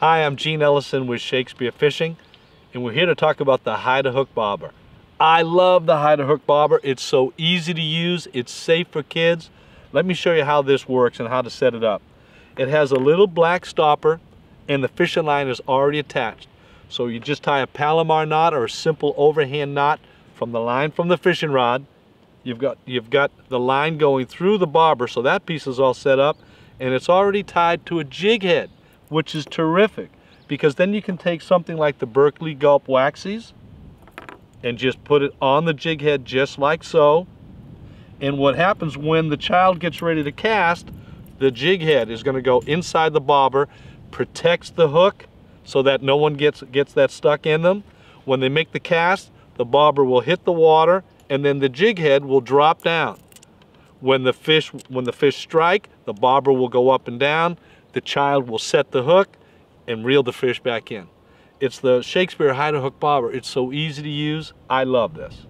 Hi, I'm Gene Ellison with Shakespeare Fishing, and we're here to talk about the hide-a-hook bobber. I love the hide-a-hook bobber. It's so easy to use. It's safe for kids. Let me show you how this works and how to set it up. It has a little black stopper, and the fishing line is already attached. So you just tie a Palomar knot or a simple overhand knot from the line from the fishing rod. You've got, you've got the line going through the bobber, so that piece is all set up, and it's already tied to a jig head which is terrific because then you can take something like the Berkeley Gulp Waxies and just put it on the jig head just like so. And what happens when the child gets ready to cast, the jig head is going to go inside the bobber, protects the hook so that no one gets, gets that stuck in them. When they make the cast, the bobber will hit the water and then the jig head will drop down. When the fish, when the fish strike, the bobber will go up and down the child will set the hook and reel the fish back in. It's the Shakespeare hide and hook bobber. It's so easy to use. I love this.